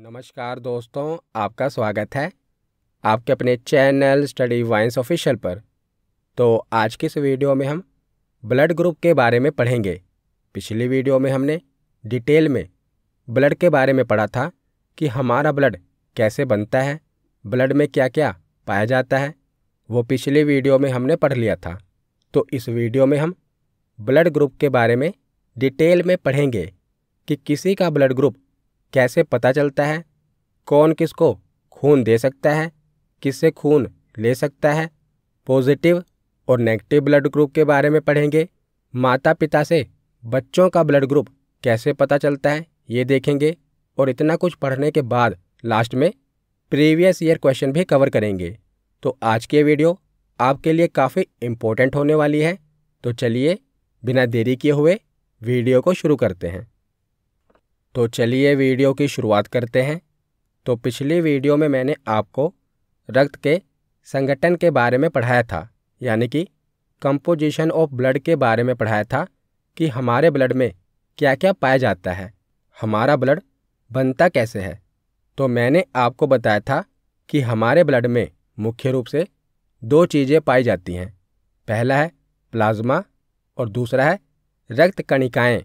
नमस्कार दोस्तों आपका स्वागत है आपके अपने चैनल स्टडी वाइन्स ऑफिशियल पर तो आज के इस वीडियो में हम ब्लड ग्रुप के बारे में पढ़ेंगे पिछली वीडियो में हमने डिटेल में ब्लड के बारे में पढ़ा था कि हमारा ब्लड कैसे बनता है ब्लड में क्या क्या पाया जाता है वो पिछले वीडियो में हमने पढ़ लिया था तो इस वीडियो में हम ब्लड ग्रुप के बारे में डिटेल में पढ़ेंगे कि किसी का ब्लड ग्रुप कैसे पता चलता है कौन किसको खून दे सकता है किससे खून ले सकता है पॉजिटिव और नेगेटिव ब्लड ग्रुप के बारे में पढ़ेंगे माता पिता से बच्चों का ब्लड ग्रुप कैसे पता चलता है ये देखेंगे और इतना कुछ पढ़ने के बाद लास्ट में प्रीवियस ईयर क्वेश्चन भी कवर करेंगे तो आज की वीडियो आपके लिए काफ़ी इम्पोर्टेंट होने वाली है तो चलिए बिना देरी किए हुए वीडियो को शुरू करते हैं तो चलिए वीडियो की शुरुआत करते हैं तो पिछली वीडियो में मैंने आपको रक्त के संगठन के बारे में पढ़ाया था यानी कि कंपोजिशन ऑफ ब्लड के बारे में पढ़ाया था कि हमारे ब्लड में क्या क्या पाया जाता है हमारा ब्लड बनता कैसे है तो मैंने आपको बताया था कि हमारे ब्लड में मुख्य रूप से दो चीज़ें पाई जाती हैं पहला है प्लाज्मा और दूसरा है रक्त कणिकाएं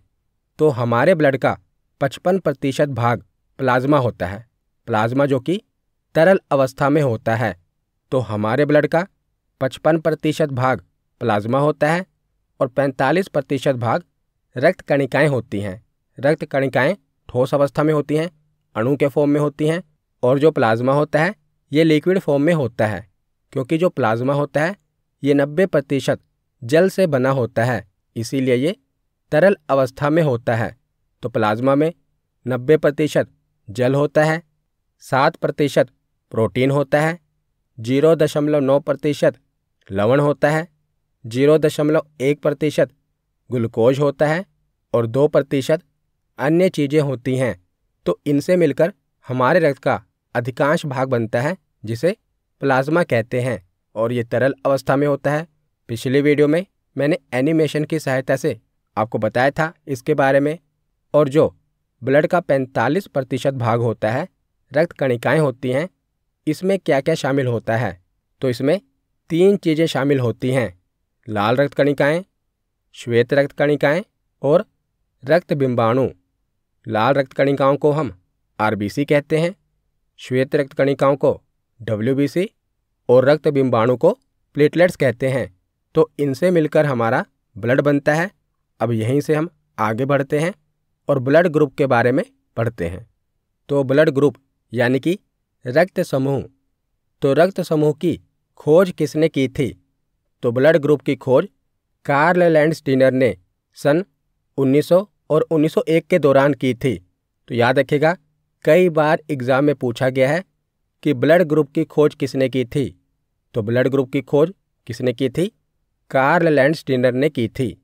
तो हमारे ब्लड का पचपन प्रतिशत भाग प्लाज्मा होता है प्लाज्मा जो कि तरल अवस्था में होता है तो हमारे ब्लड का पचपन प्रतिशत भाग प्लाज्मा होता है और पैंतालीस प्रतिशत भाग रक्त कणिकाएँ होती हैं रक्त कणिकाएँ ठोस अवस्था में होती हैं अणु के फॉर्म में होती हैं और जो प्लाज्मा होता है ये लिक्विड फॉर्म में होता है क्योंकि जो प्लाज्मा होता है ये नब्बे प्रतिशत जल से बना होता है इसीलिए ये तरल अवस्था में होता है तो प्लाज्मा में नब्बे प्रतिशत जल होता है सात प्रतिशत प्रोटीन होता है जीरो दशमलव नौ प्रतिशत लवण होता है जीरो दशमलव एक प्रतिशत ग्लूकोज होता है और दो प्रतिशत अन्य चीज़ें होती हैं तो इनसे मिलकर हमारे रक्त का अधिकांश भाग बनता है जिसे प्लाज्मा कहते हैं और ये तरल अवस्था में होता है पिछले वीडियो में मैंने एनिमेशन की सहायता से आपको बताया था इसके बारे में और जो ब्लड का 45 प्रतिशत भाग होता है रक्त कणिकाएं होती हैं इसमें क्या क्या शामिल होता है तो इसमें तीन चीज़ें शामिल होती हैं लाल रक्त कणिकाएं श्वेत रक्त कणिकाएं और रक्त बिंबाणु लाल रक्त कणिकाओं को हम आर कहते हैं श्वेत रक्त कणिकाओं को डब्ल्यू और रक्त बिंबाणु को प्लेटलेट्स कहते हैं तो इनसे मिलकर हमारा ब्लड बनता है अब यहीं से हम आगे बढ़ते हैं और ब्लड ग्रुप के बारे में पढ़ते हैं तो ब्लड ग्रुप यानी कि रक्त समूह तो रक्त समूह की खोज किसने की थी तो ब्लड ग्रुप की खोज कार्ल लैंडस्टीनर ने सन 1900 और 1901 के दौरान की थी तो याद रखिएगा कई बार एग्जाम में पूछा गया है कि ब्लड ग्रुप की खोज किसने की थी तो ब्लड ग्रुप की खोज किसने की थी कार्ल लैंडस्टीनर ने की थी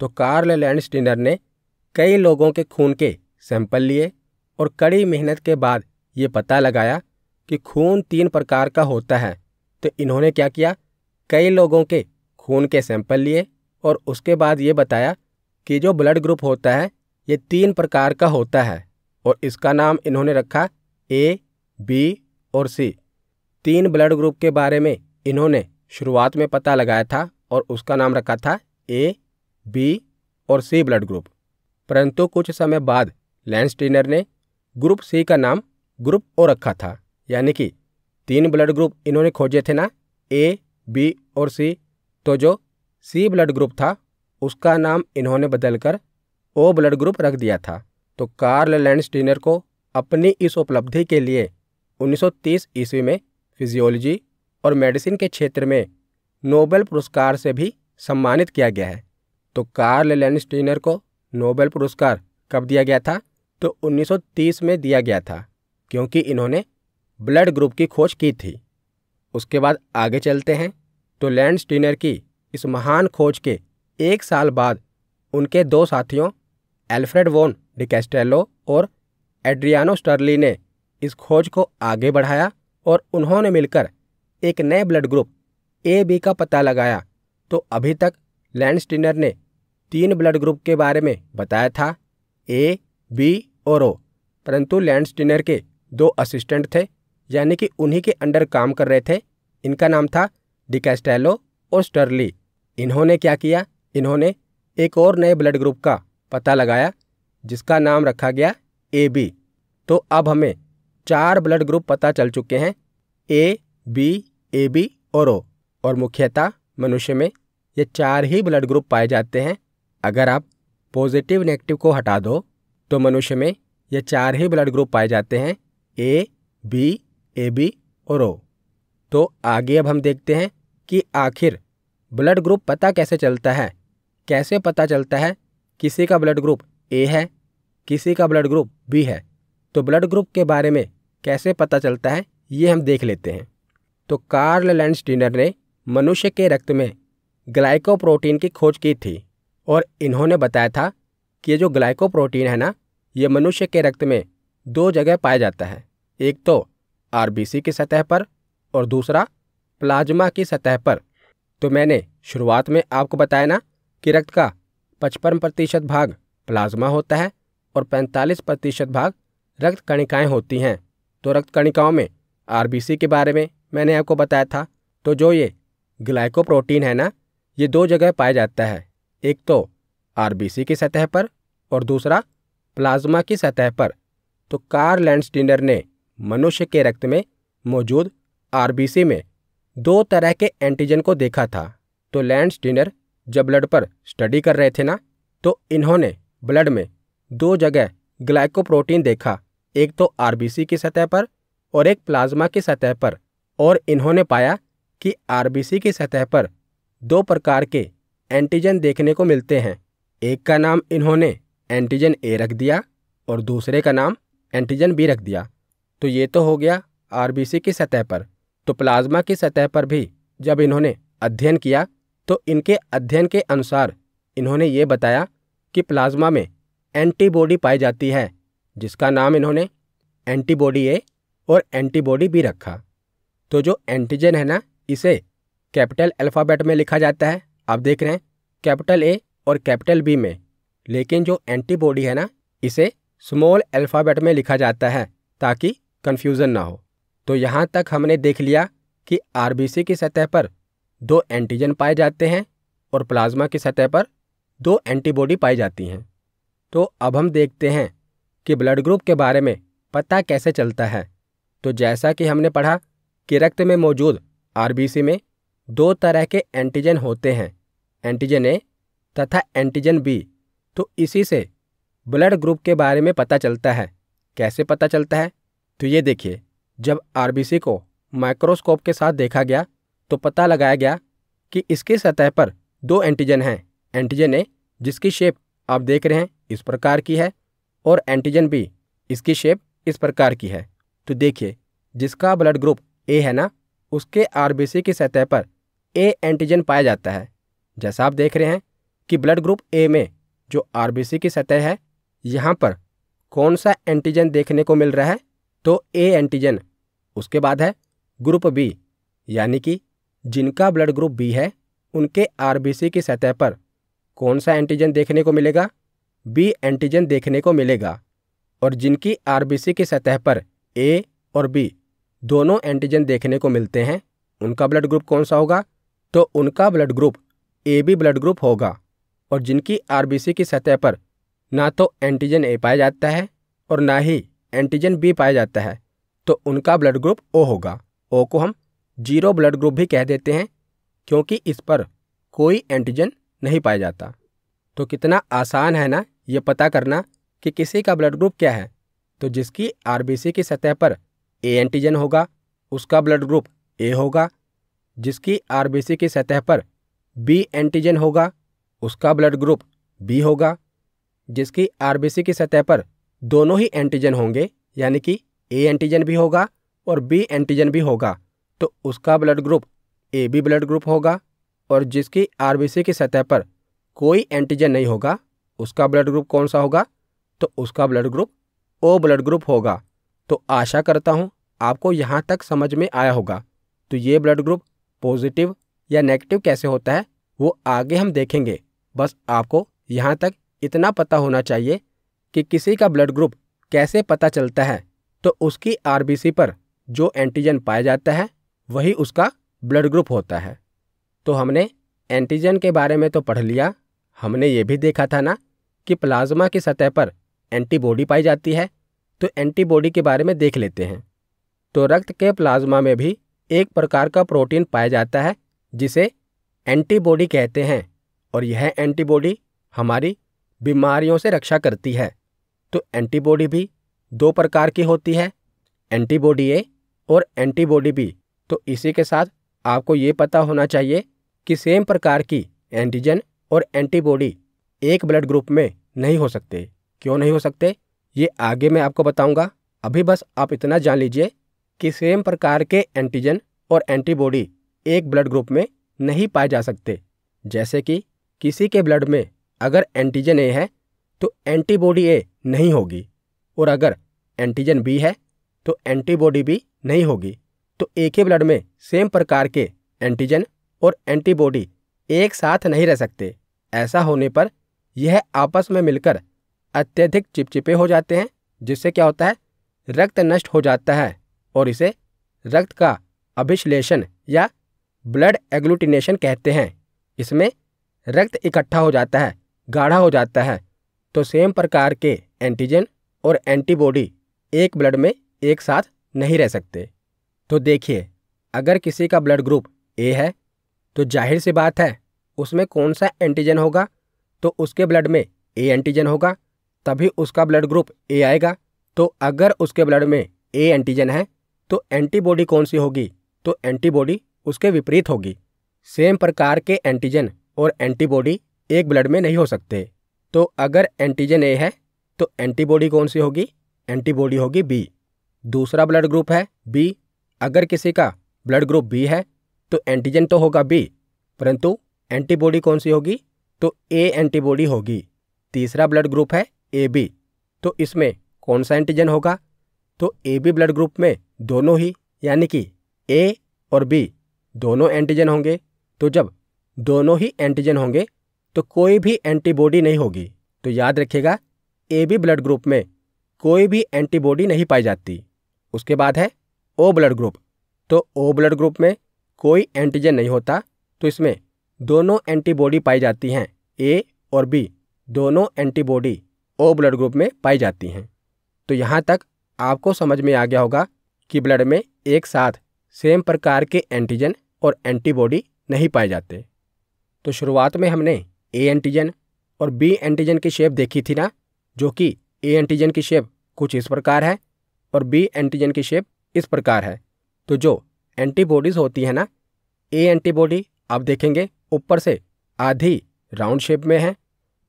तो कार्ल लैंडस्टीनर ने कई लोगों के खून के सैंपल लिए और कड़ी मेहनत के बाद ये पता लगाया कि खून तीन प्रकार का होता है तो इन्होंने क्या किया कई लोगों के खून के सैंपल लिए और उसके बाद ये बताया कि जो ब्लड ग्रुप होता है ये तीन प्रकार का होता है और इसका नाम इन्होंने रखा ए बी और सी तीन ब्लड ग्रुप के बारे में इन्होंने शुरुआत में पता लगाया था और उसका नाम रखा था ए बी और सी ब्लड ग्रुप परंतु कुछ समय बाद लैंडस्टीनर ने ग्रुप सी का नाम ग्रुप ओ रखा था यानी कि तीन ब्लड ग्रुप इन्होंने खोजे थे ना ए बी और सी तो जो सी ब्लड ग्रुप था उसका नाम इन्होंने बदलकर ओ ब्लड ग्रुप रख दिया था तो कार्ल लैंडस्टीनर को अपनी इस उपलब्धि के लिए 1930 ईस्वी में फिजियोलॉजी और मेडिसिन के क्षेत्र में नोबेल पुरस्कार से भी सम्मानित किया गया है तो कार्ल लैंडस्टीनर को नोबेल पुरस्कार कब दिया गया था तो 1930 में दिया गया था क्योंकि इन्होंने ब्लड ग्रुप की खोज की थी उसके बाद आगे चलते हैं तो लैंड स्टीनर की इस महान खोज के एक साल बाद उनके दो साथियों एल्फ्रेड वोन डिकेस्टेलो और एड्रियानो स्टर्ली ने इस खोज को आगे बढ़ाया और उन्होंने मिलकर एक नए ब्लड ग्रुप ए बी का पता लगाया तो अभी तक लैंडस्टिनर ने तीन ब्लड ग्रुप के बारे में बताया था ए बी और ओ परंतु लैंड स्टिनर के दो असिस्टेंट थे यानी कि उन्हीं के अंडर काम कर रहे थे इनका नाम था डिकैस्टेलो और स्टर्ली इन्होंने क्या किया इन्होंने एक और नए ब्लड ग्रुप का पता लगाया जिसका नाम रखा गया ए बी तो अब हमें चार ब्लड ग्रुप पता चल चुके हैं ए बी ए बी और ओ और मुख्यतः मनुष्य में ये चार ही ब्लड ग्रुप पाए जाते हैं अगर आप पॉजिटिव नेगेटिव को हटा दो तो मनुष्य में ये चार ही ब्लड ग्रुप पाए जाते हैं ए बी ए बी और ओ तो आगे अब हम देखते हैं कि आखिर ब्लड ग्रुप पता कैसे चलता है कैसे पता चलता है किसी का ब्लड ग्रुप ए है किसी का ब्लड ग्रुप बी है तो ब्लड ग्रुप के बारे में कैसे पता चलता है ये हम देख लेते हैं तो कार्ल लैंड ने मनुष्य के रक्त में ग्लाइकोप्रोटीन की खोज की थी और इन्होंने बताया था कि ये जो ग्लाइकोप्रोटीन है ना ये मनुष्य के रक्त में दो जगह पाया जाता है एक तो आर की सतह पर और दूसरा प्लाज्मा की सतह पर तो मैंने शुरुआत में आपको बताया ना कि रक्त का पचपन प्रतिशत भाग प्लाज्मा होता है और 45 प्रतिशत भाग रक्त कणिकाएँ होती हैं तो रक्त कणिकाओं में आर के बारे में मैंने आपको बताया था तो जो ये ग्लाइकोप्रोटीन है ना ये दो जगह पाया जाता है एक तो आरबीसी की सतह पर और दूसरा प्लाज्मा की सतह पर तो कार्ल लैंडस्टीनर ने मनुष्य के रक्त में मौजूद आरबीसी में दो तरह के एंटीजन को देखा था तो लैंडस्टिनर जब ब्लड पर स्टडी कर रहे थे ना तो इन्होंने ब्लड में दो जगह ग्लाइकोप्रोटीन देखा एक तो आरबीसी की सतह पर और एक प्लाज्मा की सतह पर और इन्होंने पाया कि आरबीसी की सतह पर दो प्रकार के एंटीजन देखने को मिलते हैं एक का नाम इन्होंने एंटीजन ए रख दिया और दूसरे का नाम एंटीजन बी रख दिया तो ये तो हो गया आर की सतह पर तो प्लाज्मा की सतह पर भी जब इन्होंने अध्ययन किया तो इनके अध्ययन के अनुसार इन्होंने ये बताया कि प्लाज्मा में एंटीबॉडी पाई जाती है जिसका नाम इन्होंने एंटीबॉडी ए और एंटीबॉडी बी रखा तो जो एंटीजन है ना इसे कैपिटल अल्फ़ाबेट में लिखा जाता है आप देख रहे हैं कैपिटल ए और कैपिटल बी में लेकिन जो एंटीबॉडी है ना इसे स्मॉल अल्फ़ाबेट में लिखा जाता है ताकि कन्फ्यूज़न ना हो तो यहाँ तक हमने देख लिया कि आर की सतह पर दो एंटीजन पाए जाते हैं और प्लाज्मा की सतह पर दो एंटीबॉडी पाई जाती हैं तो अब हम देखते हैं कि ब्लड ग्रुप के बारे में पता कैसे चलता है तो जैसा कि हमने पढ़ा कि रक्त में मौजूद आरबीसी में दो तरह के एंटीजन होते हैं एंटीजन ए तथा एंटीजन बी तो इसी से ब्लड ग्रुप के बारे में पता चलता है कैसे पता चलता है तो ये देखिए जब आर को माइक्रोस्कोप के साथ देखा गया तो पता लगाया गया कि इसकी सतह पर दो एंटीजन हैं एंटीजन ए जिसकी शेप आप देख रहे हैं इस प्रकार की है और एंटीजन बी इसकी शेप इस प्रकार की है तो देखिए जिसका ब्लड ग्रुप ए है ना उसके आरबीसी की सतह पर ए एंटीजन पाया जाता है जैसा आप देख रहे हैं कि ब्लड ग्रुप ए में जो आरबीसी की सतह है यहाँ पर कौन सा एंटीजन देखने को मिल रहा है तो ए एंटीजन उसके बाद है ग्रुप बी यानी कि जिनका ब्लड ग्रुप बी है उनके आरबीसी की सतह पर कौन सा एंटीजन देखने को मिलेगा बी एंटीजन देखने को मिलेगा और जिनकी आरबीसी की सतह पर ए और बी दोनों एंटीजन देखने को मिलते हैं उनका ब्लड ग्रुप कौन सा होगा तो उनका blood group A B blood group होगा और जिनकी आरबीसी की सतह पर ना तो एंटीजन ए पाया जाता है और ना ही एंटीजन बी पाया जाता है तो उनका ब्लड ग्रुप ओ होगा ओ को हम जीरो ब्लड ग्रुप भी कह देते हैं क्योंकि इस पर कोई एंटीजन नहीं पाया जाता तो कितना आसान है ना ये पता करना कि किसी का ब्लड ग्रुप क्या है तो जिसकी आरबीसी की सतह पर ए एंटीजन होगा उसका ब्लड ग्रुप ए होगा जिसकी आरबीसी की सतह पर बी एंटीजन होगा उसका ब्लड ग्रुप बी होगा जिसकी आरबीसी की सतह पर दोनों ही एंटीजन होंगे यानी कि ए एंटीजन भी होगा और बी एंटीजन भी होगा तो उसका blood group A B blood group होगा और जिसकी आरबीसी की सतह पर कोई एंटीजन नहीं होगा उसका ब्लड ग्रुप कौन सा होगा तो उसका blood group O blood group होगा तो आशा करता हूँ आपको यहाँ तक समझ में आया होगा तो ये ब्लड ग्रुप पॉजिटिव या नेगेटिव कैसे होता है वो आगे हम देखेंगे बस आपको यहाँ तक इतना पता होना चाहिए कि किसी का ब्लड ग्रुप कैसे पता चलता है तो उसकी आर पर जो एंटीजन पाया जाता है वही उसका ब्लड ग्रुप होता है तो हमने एंटीजन के बारे में तो पढ़ लिया हमने ये भी देखा था ना कि प्लाज्मा की सतह पर एंटीबॉडी पाई जाती है तो एंटीबॉडी के बारे में देख लेते हैं तो रक्त के प्लाज्मा में भी एक प्रकार का प्रोटीन पाया जाता है जिसे एंटीबॉडी कहते हैं और यह एंटीबॉडी हमारी बीमारियों से रक्षा करती है तो एंटीबॉडी भी दो प्रकार की होती है एंटीबॉडी ए और एंटीबॉडी बी तो इसी के साथ आपको ये पता होना चाहिए कि सेम प्रकार की एंटीजन और एंटीबॉडी एक ब्लड ग्रुप में नहीं हो सकते क्यों नहीं हो सकते ये आगे मैं आपको बताऊंगा अभी बस आप इतना जान लीजिए कि सेम प्रकार के एंटीजन और एंटीबॉडी एक ब्लड ग्रुप में नहीं पाए जा सकते जैसे कि किसी के ब्लड में अगर एंटीजन ए है तो एंटीबॉडी ए नहीं होगी और अगर एंटीजन बी है तो एंटीबॉडी बी नहीं होगी तो एक ही ब्लड में सेम प्रकार के एंटीजन और एंटीबॉडी एक साथ नहीं रह सकते ऐसा होने पर यह आपस में मिलकर अत्यधिक चिपचिपे हो जाते हैं जिससे क्या होता है रक्त नष्ट हो जाता है और इसे रक्त का अभिश्लेषण या ब्लड एग्लूटिनेशन कहते हैं इसमें रक्त इकट्ठा हो जाता है गाढ़ा हो जाता है तो सेम प्रकार के एंटीजन और एंटीबॉडी एक ब्लड में एक साथ नहीं रह सकते तो देखिए अगर किसी का ब्लड ग्रुप ए है तो जाहिर सी बात है उसमें कौन सा एंटीजन होगा तो उसके ब्लड में ए एंटीजन होगा तभी उसका ब्लड ग्रुप ए आएगा तो अगर उसके ब्लड में ए एंटीजन है तो एंटीबॉडी कौन सी होगी तो एंटीबॉडी उसके विपरीत होगी सेम प्रकार के एंटीजन और एंटीबॉडी एक ब्लड में नहीं हो सकते तो अगर एंटीजन ए है तो एंटीबॉडी कौन सी होगी एंटीबॉडी होगी बी दूसरा ब्लड ग्रुप है बी अगर किसी का ब्लड ग्रुप बी है तो एंटीजन तो होगा बी परंतु एंटीबॉडी कौन सी होगी तो ए एंटीबॉडी होगी तीसरा ब्लड ग्रुप है ए बी तो इसमें कौन सा एंटीजन होगा तो ए बी ब्लड ग्रुप में दोनों ही यानी कि ए और बी दोनों एंटीजन होंगे तो जब दोनों ही एंटीजन होंगे तो कोई भी एंटीबॉडी नहीं होगी तो याद रखिएगा ए बी ब्लड ग्रुप में कोई भी एंटीबॉडी नहीं पाई जाती उसके बाद है ओ ब्लड ग्रुप तो ओ ब्लड ग्रुप में कोई एंटीजन नहीं होता तो इसमें दोनों एंटीबॉडी पाई जाती हैं ए और बी दोनों एंटीबॉडी ओ ब्लड ग्रुप में पाई जाती हैं तो यहाँ तक आपको समझ में आ गया होगा कि ब्लड में एक साथ सेम प्रकार के एंटीजन और एंटीबॉडी नहीं पाए जाते तो शुरुआत में हमने ए एंटीजन और बी एंटीजन की शेप देखी थी ना जो कि ए एंटीजन की शेप कुछ इस प्रकार है और बी एंटीजन की शेप इस प्रकार है तो जो एंटीबॉडीज़ होती है ना ए एंटीबॉडी आप देखेंगे ऊपर से आधी राउंड शेप में है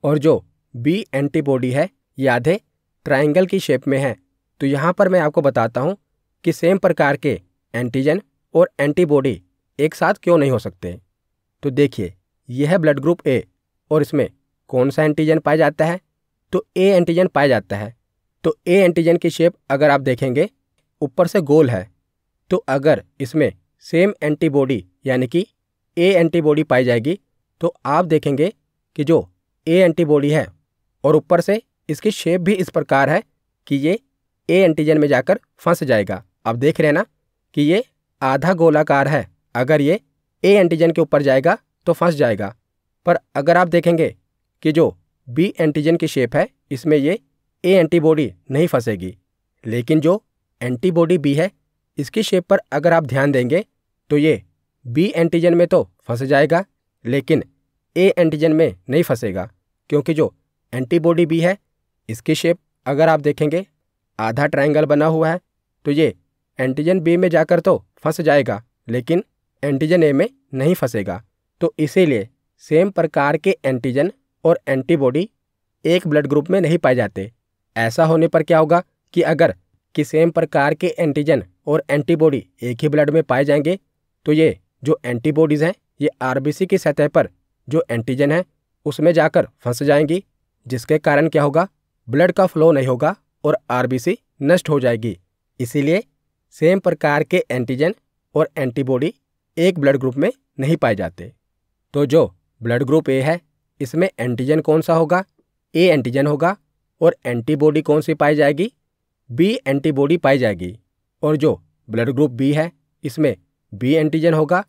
और जो बी एंटीबॉडी है ये आधे ट्राइंगल की शेप में है तो यहाँ पर मैं आपको बताता हूँ कि सेम प्रकार के एंटीजन और एंटीबॉडी एक साथ क्यों नहीं हो सकते तो देखिए यह है ब्लड ग्रुप ए और इसमें कौन सा एंटीजन पाया जाता है तो ए एंटीजन पाया जाता है तो ए एंटीजन की शेप अगर आप देखेंगे ऊपर से गोल है तो अगर इसमें सेम एंटीबॉडी यानी कि ए एंटीबॉडी पाई जाएगी तो आप देखेंगे कि जो ए एंटीबॉडी है और ऊपर से इसकी शेप भी इस प्रकार है कि ये ए एंटीजन में जाकर फंस जाएगा अब देख रहे हैं ना कि ये आधा गोलाकार है अगर ये ए एंटीजन के ऊपर जाएगा तो फंस जाएगा पर अगर आप देखेंगे कि जो बी एंटीजन की शेप है इसमें ये ए एंटीबॉडी नहीं फंसेगी लेकिन जो एंटीबॉडी बी है इसकी शेप पर अगर आप ध्यान देंगे तो ये बी एंटीजन में तो फंस जाएगा लेकिन ए एंटीजन में नहीं फंसेगा क्योंकि जो एंटीबॉडी भी है इसकी शेप अगर आप देखेंगे आधा ट्रायंगल बना हुआ है तो ये एंटीजन बी में जाकर तो फंस जाएगा लेकिन एंटीजन ए में नहीं फंसेगा तो इसीलिए सेम प्रकार के एंटीजन और एंटीबॉडी एक ब्लड ग्रुप में नहीं पाए जाते ऐसा होने पर क्या होगा कि अगर कि सेम प्रकार के एंटीजन और एंटीबॉडी एक ही ब्लड में पाए जाएंगे तो ये जो एंटीबॉडीज़ हैं ये आरबीसी की सतह पर जो एंटीजन है उसमें जाकर फंस जाएंगी जिसके कारण क्या होगा ब्लड का फ्लो नहीं होगा और आरबीसी नष्ट हो जाएगी इसीलिए सेम प्रकार के एंटीजन और एंटीबॉडी एक ब्लड ग्रुप में नहीं पाए जाते तो जो ब्लड ग्रुप ए है इसमें एंटीजन कौन सा होगा ए एंटीजन होगा और एंटीबॉडी कौन सी पाई जाएगी बी एंटीबॉडी पाई जाएगी और जो ब्लड ग्रुप बी है इसमें बी एंटीजन होगा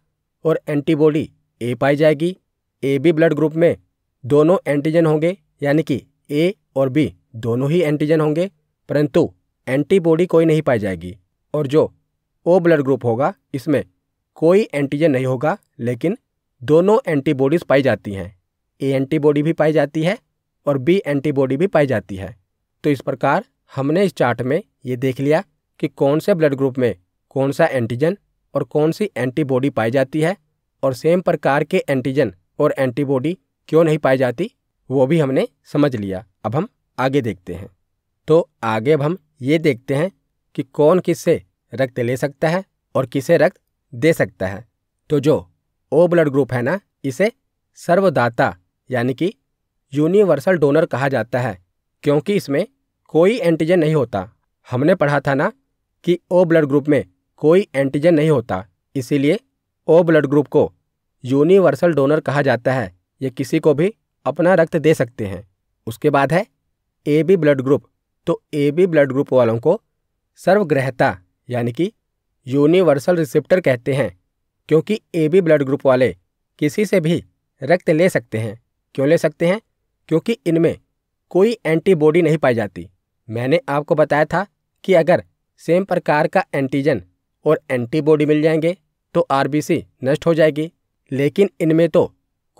और एंटीबॉडी ए पाई जाएगी ए बी ब्लड ग्रुप में दोनों एंटीजन होंगे यानी कि ए और बी दोनों ही एंटीजन होंगे परंतु एंटीबॉडी कोई नहीं पाई जाएगी और जो ओ ब्लड ग्रुप होगा इसमें कोई एंटीजन नहीं होगा लेकिन दोनों एंटीबॉडीज़ पाई जाती हैं ए एंटीबॉडी भी पाई जाती है और बी एंटीबॉडी भी पाई जाती है तो इस प्रकार हमने इस चार्ट में ये देख लिया कि कौन से ब्लड ग्रुप में कौन सा एंटीजन और कौन सी एंटीबॉडी पाई जाती है और सेम प्रकार के एंटीजन और एंटीबॉडी क्यों नहीं पाई जाती वो भी हमने समझ लिया अब हम आगे देखते हैं तो आगे अब हम ये देखते हैं कि कौन किससे रक्त ले सकता है और किसे रक्त दे सकता है तो जो ओ ब्लड ग्रुप है ना इसे सर्वदाता यानी कि यूनिवर्सल डोनर कहा जाता है क्योंकि इसमें कोई एंटीजन नहीं होता हमने पढ़ा था ना कि ओ ब्लड ग्रुप में कोई एंटीजन नहीं होता इसीलिए ओ ब्लड ग्रुप को यूनिवर्सल डोनर कहा जाता है ये किसी को भी अपना रक्त दे सकते हैं उसके बाद है ए बी ब्लड ग्रुप तो ए बी ब्लड ग्रुप वालों को सर्वग्रहता यानी कि यूनिवर्सल रिसेप्टर कहते हैं क्योंकि ए बी ब्लड ग्रुप वाले किसी से भी रक्त ले सकते हैं क्यों ले सकते हैं क्योंकि इनमें कोई एंटीबॉडी नहीं पाई जाती मैंने आपको बताया था कि अगर सेम प्रकार का एंटीजन और एंटीबॉडी मिल जाएंगे तो आरबीसी नष्ट हो जाएगी लेकिन इनमें तो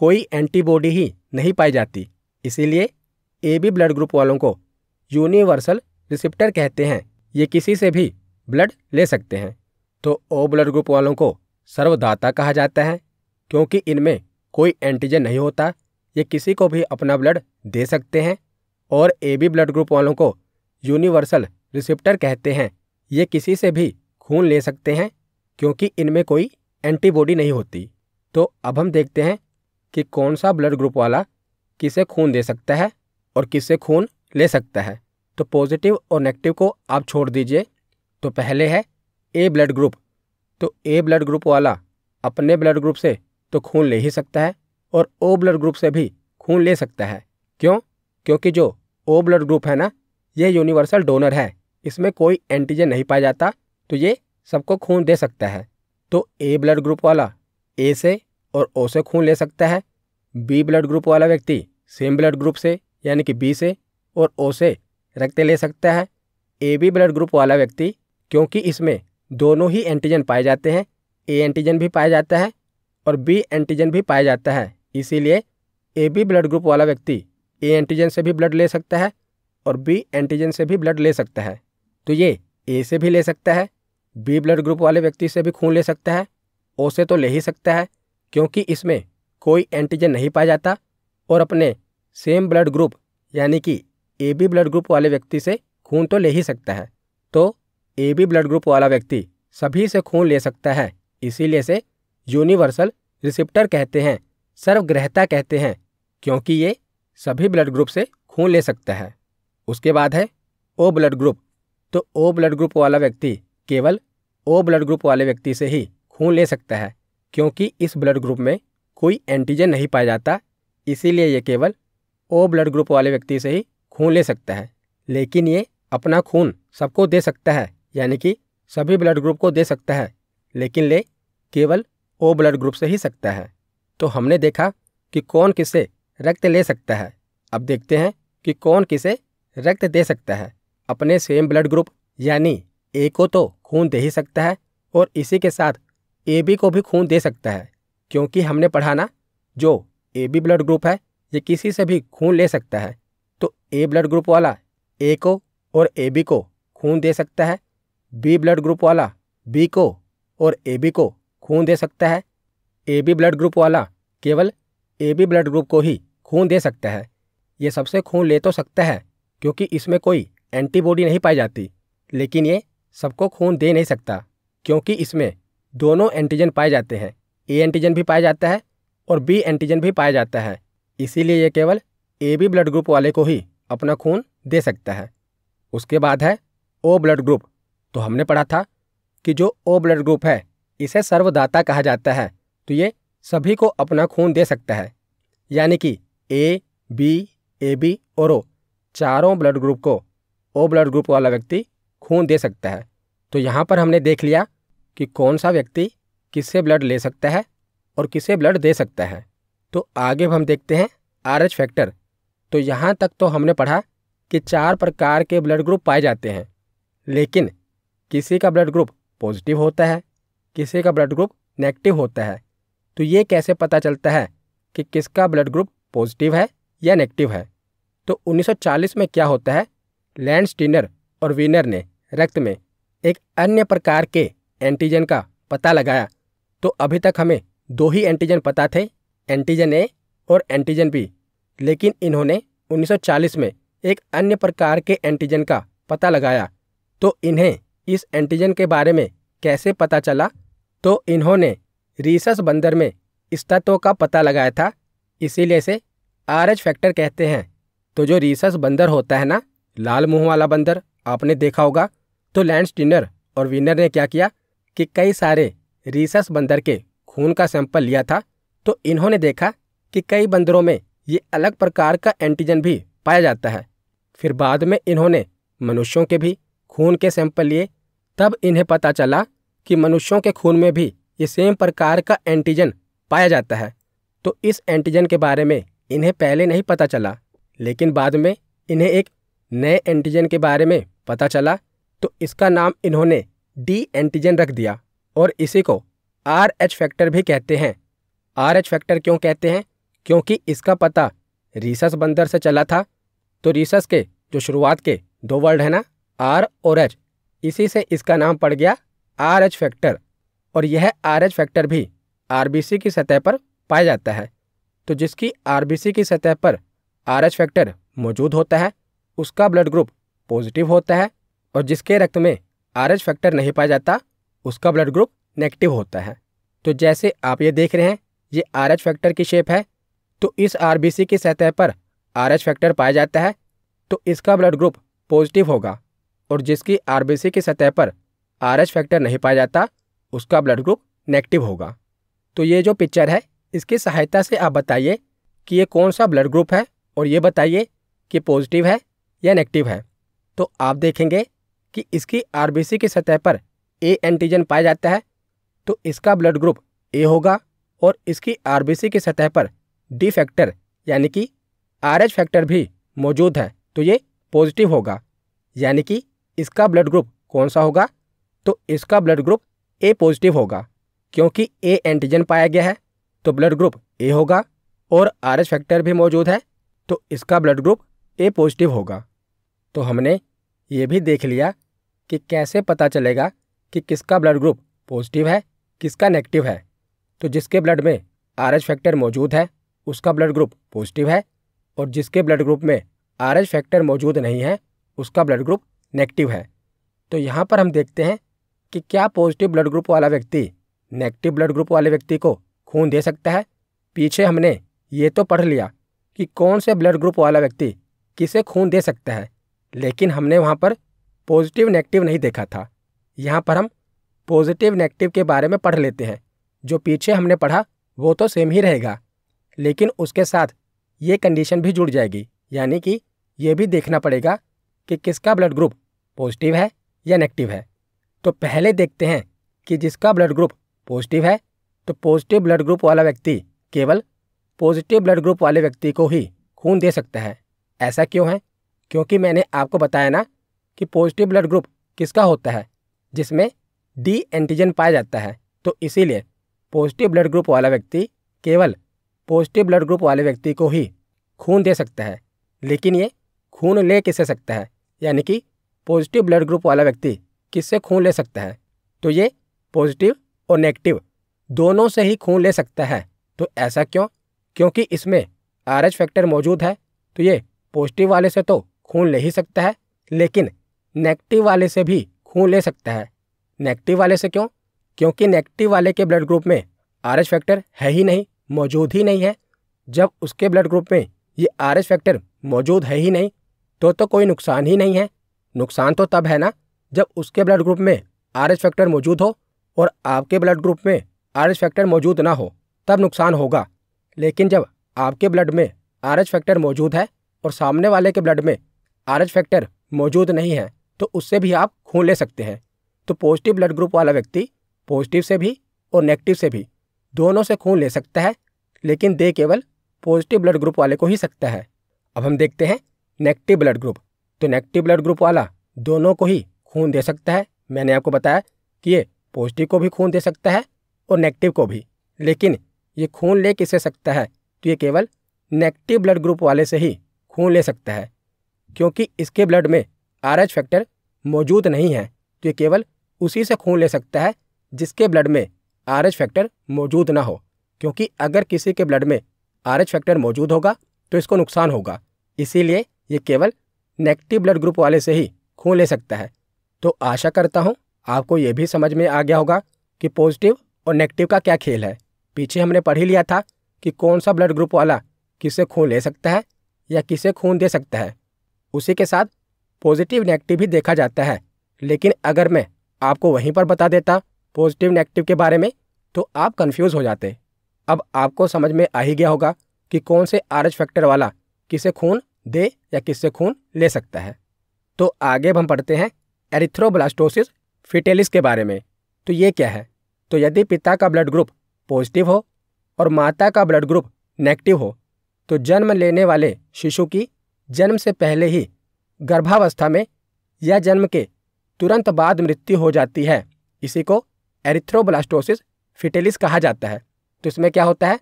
कोई एंटीबॉडी ही नहीं पाई जाती इसीलिए ए बी ब्लड ग्रुप वालों को यूनिवर्सल रिसिप्टर कहते हैं ये किसी से भी ब्लड ले सकते हैं तो ओ ब्लड ग्रुप वालों को सर्वदाता कहा जाता है क्योंकि इनमें कोई एंटीजन नहीं होता ये किसी को भी अपना ब्लड दे सकते हैं और ए बी ब्लड ग्रुप वालों को यूनिवर्सल रिसिप्टर कहते हैं ये किसी से भी खून ले सकते हैं क्योंकि इनमें कोई एंटीबॉडी नहीं होती तो अब हम देखते हैं कि कौन सा ब्लड ग्रुप वाला किसे खून दे सकता है और किससे खून ले सकता है तो पॉजिटिव और नेगेटिव को आप छोड़ दीजिए तो पहले है ए ब्लड ग्रुप तो ए ब्लड ग्रुप वाला अपने ब्लड ग्रुप से तो खून ले ही सकता है और ओ ब्लड ग्रुप से भी खून ले सकता है क्यों क्योंकि जो ओ ब्लड ग्रुप है ना ये यूनिवर्सल डोनर है इसमें कोई एंटीजन नहीं पाया जाता तो ये सबको खून दे सकता है तो ए ब्लड ग्रुप वाला ए से और ओ से खून ले सकता है बी ब्लड ग्रुप वाला व्यक्ति सेम ब्लड ग्रुप से यानी कि बी से और ओ से रक्त ले सकता है ए बी ब्लड ग्रुप वाला व्यक्ति क्योंकि इसमें दोनों ही एंटीजन पाए जाते हैं ए एंटीजन भी पाया जाता है और बी एंटीजन भी पाया जाता है इसीलिए ए बी ब्लड ग्रुप वाला व्यक्ति ए एंटीजन से भी ब्लड ले सकता है और बी एंटीजन से भी ब्लड ले सकता है तो ये ए से भी ले सकता है बी ब्लड ग्रुप वाले व्यक्ति से भी खून ले सकता है ओ से तो ले ही सकता है क्योंकि इसमें कोई एंटीजन नहीं पाया जाता और अपने सेम ब्लड ग्रुप यानी कि ए बी ब्लड ग्रुप वाले व्यक्ति से खून तो ले ही सकता है तो ए बी ब्लड ग्रुप वाला व्यक्ति सभी से खून ले सकता है इसीलिए से यूनिवर्सल रिसिप्टर कहते हैं सर्वग्रहता कहते हैं क्योंकि ये सभी ब्लड ग्रुप से खून ले सकता है उसके बाद है ओ ब्लड ग्रुप तो ओ ब्लड ग्रुप वाला व्यक्ति केवल ओ ब्लड ग्रुप वाले व्यक्ति से ही खून ले सकता है क्योंकि इस ब्लड ग्रुप में कोई एंटीजन नहीं पाया जाता इसीलिए ये केवल ओ ब्लड ग्रुप वाले व्यक्ति से ही खून ले सकता है लेकिन ये अपना खून सबको दे सकता है यानी कि सभी ब्लड ग्रुप को दे सकता है लेकिन ले केवल ओ ब्लड ग्रुप से ही सकता है तो हमने देखा कि कौन किसे रक्त ले सकता है अब देखते हैं कि कौन किसे रक्त दे सकता है अपने सेम ब्लड ग्रुप यानी ए को तो खून दे ही सकता है और इसी के साथ ए बी को भी खून दे सकता है क्योंकि हमने पढ़ा ना जो ए बी ब्लड ग्रुप है ये किसी से भी खून ले सकता है तो ए ब्लड ग्रुप वाला ए को और ए बी को खून दे सकता है बी ब्लड ग्रुप वाला बी को और ए बी को खून दे सकता है ए बी ब्लड ग्रुप वाला केवल ए बी ब्लड ग्रुप को ही खून दे सकता है ये सबसे खून ले तो सकता है क्योंकि इसमें कोई एंटीबॉडी नहीं पाई जाती लेकिन ये सबको खून दे नहीं सकता क्योंकि इसमें दोनों एंटीजन पाए जाते हैं ए एंटीजन भी पाया जाता है और बी एंटीजन भी पाया जाता है इसीलिए ये केवल ए बी ब्लड ग्रुप वाले को ही अपना खून दे सकता है उसके बाद है ओ ब्लड ग्रुप तो हमने पढ़ा था कि जो ओ ब्लड ग्रुप है इसे सर्वदाता कहा जाता है तो ये सभी को अपना खून दे सकता है यानी कि ए बी ए बी और ओ चारों ब्लड ग्रुप को ओ ब्लड ग्रुप वाला व्यक्ति खून दे सकता है तो यहाँ पर हमने देख लिया कि कौन सा व्यक्ति किससे ब्लड ले सकता है और किसे ब्लड दे सकता है तो आगे हम देखते हैं आर एच फैक्टर तो यहाँ तक तो हमने पढ़ा कि चार प्रकार के ब्लड ग्रुप पाए जाते हैं लेकिन किसी का ब्लड ग्रुप पॉजिटिव होता है किसी का ब्लड ग्रुप नेगेटिव होता है तो ये कैसे पता चलता है कि किसका ब्लड ग्रुप पॉजिटिव है या नेगेटिव है तो 1940 में क्या होता है लैंड स्टीनर और विनर ने रक्त में एक अन्य प्रकार के एंटीजन का पता लगाया तो अभी तक हमें दो ही एंटीजन पता थे एंटीजन ए और एंटीजन बी लेकिन इन्होंने 1940 में एक अन्य प्रकार के एंटीजन का पता लगाया तो इन्हें इस एंटीजन के बारे में कैसे पता चला तो इन्होंने रीसस बंदर में इस तत्व का पता लगाया था इसीलिए से आर एच फैक्टर कहते हैं तो जो रीसस बंदर होता है ना लाल मुंह वाला बंदर आपने देखा होगा तो लैंड डिनर और विनर ने क्या किया कि कई सारे रिसस बंदर के खून का सैंपल लिया था तो इन्होंने देखा कि कई बंदरों में ये अलग प्रकार का एंटीजन भी पाया जाता है फिर बाद में इन्होंने मनुष्यों के भी खून के सैंपल लिए तब इन्हें पता चला कि मनुष्यों के खून में भी ये सेम प्रकार का एंटीजन पाया जाता है तो इस एंटीजन के बारे में इन्हें पहले नहीं पता चला लेकिन बाद में इन्हें एक नए एंटीजन के बारे में पता चला तो इसका नाम इन्होंने डी एंटीजन रख दिया और इसी को आर एच फैक्टर भी कहते हैं आर एच फैक्टर क्यों कहते हैं क्योंकि इसका पता रिसस बंदर से चला था तो रिसस के जो शुरुआत के दो वर्ड है ना आर और एच इसी से इसका नाम पड़ गया आर एच फैक्टर और यह आर एच फैक्टर भी आर बी सी की सतह पर पाया जाता है तो जिसकी आर बी सी की सतह पर आर एच फैक्टर मौजूद होता है उसका ब्लड ग्रुप पॉजिटिव होता है और जिसके रक्त में आर एच फैक्टर नहीं पाया जाता उसका ब्लड ग्रुप नेगेटिव होता है तो जैसे आप ये देख रहे हैं ये आर एच फैक्टर की शेप है तो इस आर बी सी की सतह पर आर एच फैक्टर पाया जाता है तो इसका ब्लड ग्रुप पॉजिटिव होगा और जिसकी आर बी सी की सतह पर आर एच फैक्टर नहीं पाया जाता उसका ब्लड ग्रुप नेगेटिव होगा तो ये जो पिक्चर है इसकी सहायता से आप बताइए कि ये कौन सा ब्लड ग्रुप है और ये बताइए कि पॉजिटिव है या नेगेटिव है तो आप देखेंगे कि इसकी आरबीसी की सतह पर ए एंटीजन पाया जाता है तो इसका ब्लड ग्रुप ए होगा और इसकी आरबीसी की सतह पर डी फैक्टर यानी कि आर फैक्टर भी मौजूद है तो ये पॉजिटिव होगा यानी कि इसका ब्लड ग्रुप कौन सा होगा तो इसका ब्लड ग्रुप ए पॉजिटिव होगा क्योंकि ए एंटीजन पाया गया है तो ब्लड ग्रुप ए होगा और आर फैक्टर भी मौजूद है तो इसका ब्लड ग्रुप ए पॉजिटिव होगा तो हमने ये भी देख लिया कि कैसे पता चलेगा कि किसका ब्लड ग्रुप पॉजिटिव है किसका नेगेटिव है तो जिसके ब्लड में आर फैक्टर मौजूद है उसका ब्लड ग्रुप पॉजिटिव है और जिसके ब्लड ग्रुप में आर फैक्टर मौजूद नहीं है उसका ब्लड ग्रुप नेगेटिव है तो यहाँ पर हम देखते हैं कि क्या पॉजिटिव ब्लड ग्रुप वाला व्यक्ति नेगेटिव ब्लड ग्रुप वाले व्यक्ति को खून दे सकता है पीछे हमने ये तो पढ़ लिया कि कौन से ब्लड ग्रुप वाला व्यक्ति किसे खून दे सकता है लेकिन हमने वहाँ पर पॉजिटिव नेगेटिव नहीं देखा था यहाँ पर हम पॉजिटिव नेगेटिव के बारे में पढ़ लेते हैं जो पीछे हमने पढ़ा वो तो सेम ही रहेगा लेकिन उसके साथ ये कंडीशन भी जुड़ जाएगी यानी कि ये भी देखना पड़ेगा कि किसका ब्लड ग्रुप पॉजिटिव है या नेगेटिव है तो पहले देखते हैं कि जिसका ब्लड ग्रुप पॉजिटिव है तो पॉजिटिव ब्लड ग्रुप वाला व्यक्ति केवल पॉजिटिव ब्लड ग्रुप वाले व्यक्ति को ही खून दे सकता है ऐसा क्यों है क्योंकि मैंने आपको बताया ना कि पॉजिटिव ब्लड ग्रुप किसका होता है जिसमें डी एंटीजन पाया जाता है तो इसीलिए पॉजिटिव ब्लड ग्रुप वाला व्यक्ति केवल पॉजिटिव ब्लड ग्रुप वाले व्यक्ति को ही खून दे सकता है लेकिन ये खून ले किसे सकता है यानी कि पॉजिटिव ब्लड ग्रुप वाला व्यक्ति किससे खून ले सकता है तो ये पॉजिटिव और नेगेटिव दोनों से ही खून ले सकता है तो ऐसा क्यों क्योंकि इसमें आर फैक्टर मौजूद है तो ये पॉजिटिव वाले से तो खून ले ही सकता है लेकिन नेगेटिव वाले से भी खून ले सकता है नेगेटिव वाले से क्यों क्योंकि नेगेटिव वाले के ब्लड ग्रुप में आर एच फैक्टर है ही नहीं मौजूद ही नहीं है जब उसके ब्लड ग्रुप में ये आर एच फैक्टर मौजूद है ही नहीं तो तो कोई नुकसान ही नहीं है नुकसान तो तब है ना जब उसके ब्लड ग्रुप में आर एच फैक्टर मौजूद हो और आपके ब्लड ग्रुप में आर एच फैक्टर मौजूद ना हो तब नुकसान होगा लेकिन जब आपके ब्लड में आर एच फैक्टर मौजूद है और सामने वाले के ब्लड में आर एच फैक्टर मौजूद नहीं है तो उससे भी आप खून ले सकते हैं तो पॉजिटिव ब्लड ग्रुप वाला व्यक्ति पॉजिटिव से भी और नेगेटिव से भी दोनों से खून ले सकता है लेकिन दे केवल पॉजिटिव ब्लड ग्रुप वाले को ही सकता है अब हम देखते हैं नेगेटिव ब्लड ग्रुप तो नेगेटिव ब्लड ग्रुप वाला दोनों को ही खून दे सकता है मैंने आपको बताया कि ये पॉजिटिव को भी खून दे सकता है और नेगेटिव को भी लेकिन ये खून ले किसे सकता है तो ये केवल नेगेटिव ब्लड ग्रुप वाले से ही खून ले सकता है क्योंकि इसके ब्लड में आर एच फैक्टर मौजूद नहीं है तो ये केवल उसी से खून ले सकता है जिसके ब्लड में आर एच फैक्टर मौजूद ना हो क्योंकि अगर किसी के ब्लड में आर एच फैक्टर मौजूद होगा तो इसको नुकसान होगा इसीलिए ये केवल नेगेटिव ब्लड ग्रुप वाले से ही खून ले सकता है तो आशा करता हूँ आपको ये भी समझ में आ गया होगा कि पॉजिटिव और नेगेटिव का क्या खेल है पीछे हमने पढ़ ही लिया था कि कौन सा ब्लड ग्रुप वाला किसे खून ले सकता है या किसे खून दे सकता है उसी के साथ पॉजिटिव नेगेटिव भी देखा जाता है लेकिन अगर मैं आपको वहीं पर बता देता पॉजिटिव नेगेटिव के बारे में तो आप कंफ्यूज हो जाते अब आपको समझ में आ ही गया होगा कि कौन से आरज फैक्टर वाला किसे खून दे या किससे खून ले सकता है तो आगे हम पढ़ते हैं एरिथ्रोब्लास्टोसिस फिटेलिस के बारे में तो ये क्या है तो यदि पिता का ब्लड ग्रुप पॉजिटिव हो और माता का ब्लड ग्रुप नेगेटिव हो तो जन्म लेने वाले शिशु की जन्म से पहले ही गर्भावस्था में या जन्म के तुरंत बाद मृत्यु हो जाती है इसी को एरिथ्रोब्लास्टोसिस फिटेलिस कहा जाता है तो इसमें क्या होता है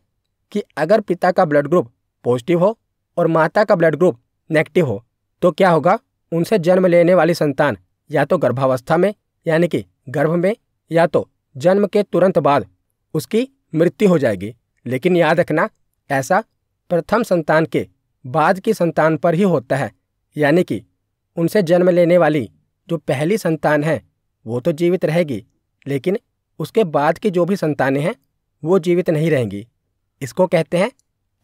कि अगर पिता का ब्लड ग्रुप पॉजिटिव हो और माता का ब्लड ग्रुप नेगेटिव हो तो क्या होगा उनसे जन्म लेने वाली संतान या तो गर्भावस्था में यानी कि गर्भ में या तो जन्म के तुरंत बाद उसकी मृत्यु हो जाएगी लेकिन याद रखना ऐसा प्रथम संतान के बाद की संतान पर ही होता है यानी कि उनसे जन्म लेने वाली जो पहली संतान है वो तो जीवित रहेगी लेकिन उसके बाद की जो भी संतानें हैं वो जीवित नहीं रहेंगी इसको कहते हैं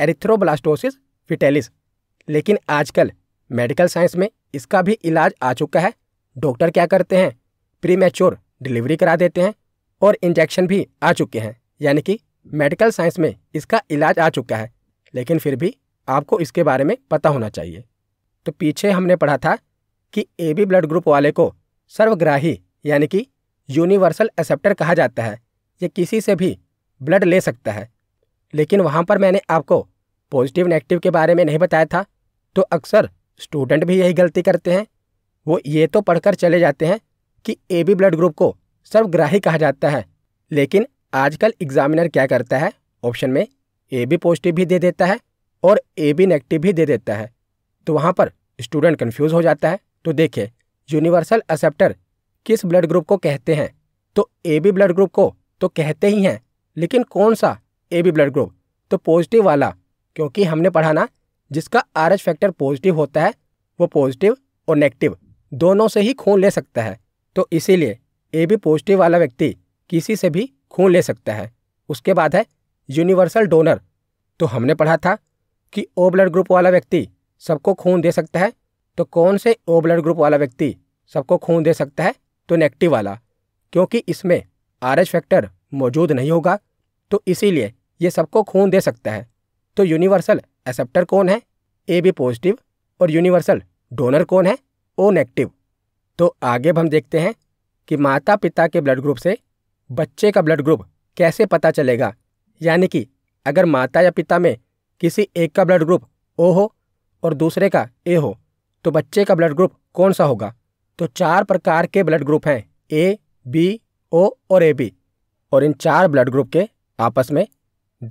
एरिथ्रोब्लास्टोसिस फिटेलिस लेकिन आजकल मेडिकल साइंस में इसका भी इलाज आ चुका है डॉक्टर क्या करते हैं प्री मैच्योर डिलीवरी करा देते हैं और इंजेक्शन भी आ चुके हैं यानी कि मेडिकल साइंस में इसका इलाज आ चुका है लेकिन फिर भी आपको इसके बारे में पता होना चाहिए तो पीछे हमने पढ़ा था कि ए बी ब्लड ग्रुप वाले को सर्वग्राही यानी कि यूनिवर्सल एक्सेप्टर कहा जाता है ये किसी से भी ब्लड ले सकता है लेकिन वहाँ पर मैंने आपको पॉजिटिव नेगेटिव के बारे में नहीं बताया था तो अक्सर स्टूडेंट भी यही गलती करते हैं वो ये तो पढ़कर चले जाते हैं कि ए बी ब्लड ग्रुप को सर्वग्राही कहा जाता है लेकिन आजकल एग्जामिनर क्या करता है ऑप्शन में ए बी पॉजिटिव भी दे देता है और ए बी नेगेटिव भी दे देता है तो वहाँ पर स्टूडेंट कन्फ्यूज हो जाता है तो देखिए यूनिवर्सल एक्सेप्टर किस ब्लड ग्रुप को कहते हैं तो ए बी ब्लड ग्रुप को तो कहते ही हैं लेकिन कौन सा ए बी ब्लड ग्रुप तो पॉजिटिव वाला क्योंकि हमने पढ़ा ना जिसका आर एच फैक्टर पॉजिटिव होता है वो पॉजिटिव और नेगेटिव दोनों से ही खून ले सकता है तो इसीलिए ए बी पॉजिटिव वाला व्यक्ति किसी से भी खून ले सकता है उसके बाद है यूनिवर्सल डोनर तो हमने पढ़ा था कि ओ ब्लड ग्रुप वाला व्यक्ति सबको खून दे सकता है तो कौन से ओ ब्लड ग्रुप वाला व्यक्ति सबको खून दे सकता है तो नेगेटिव वाला क्योंकि इसमें आर एच फैक्टर मौजूद नहीं होगा तो इसीलिए ये सबको खून दे सकता है तो यूनिवर्सल एक्सेप्टर कौन है ए बी पॉजिटिव और यूनिवर्सल डोनर कौन है ओ नेगेटिव तो आगे हम देखते हैं कि माता पिता के ब्लड ग्रुप से बच्चे का ब्लड ग्रुप कैसे पता चलेगा यानी कि अगर माता या पिता में किसी एक का ब्लड ग्रुप ओ हो और दूसरे का ए हो तो बच्चे का ब्लड ग्रुप कौन सा होगा तो चार प्रकार के ब्लड ग्रुप हैं ए बी ओ और ए बी और इन चार ब्लड ग्रुप के आपस में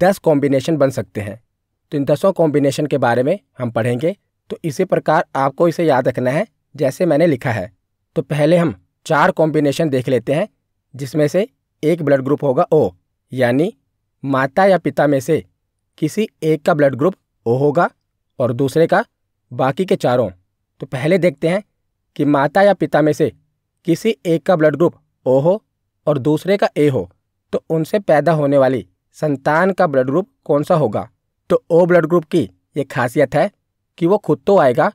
दस कॉम्बिनेशन बन सकते हैं तो इन दसों कॉम्बिनेशन के बारे में हम पढ़ेंगे तो इसी प्रकार आपको इसे याद रखना है जैसे मैंने लिखा है तो पहले हम चार कॉम्बिनेशन देख लेते हैं जिसमें से एक ब्लड ग्रुप होगा ओ यानी माता या पिता में से किसी एक का ब्लड ग्रुप ओ होगा और दूसरे का बाकी के चारों तो पहले देखते हैं कि माता या पिता में से किसी एक का ब्लड ग्रुप ओ हो और दूसरे का ए हो तो उनसे पैदा होने वाली संतान का ब्लड ग्रुप कौन सा होगा तो ओ ब्लड ग्रुप की ये खासियत है कि वो खुद तो आएगा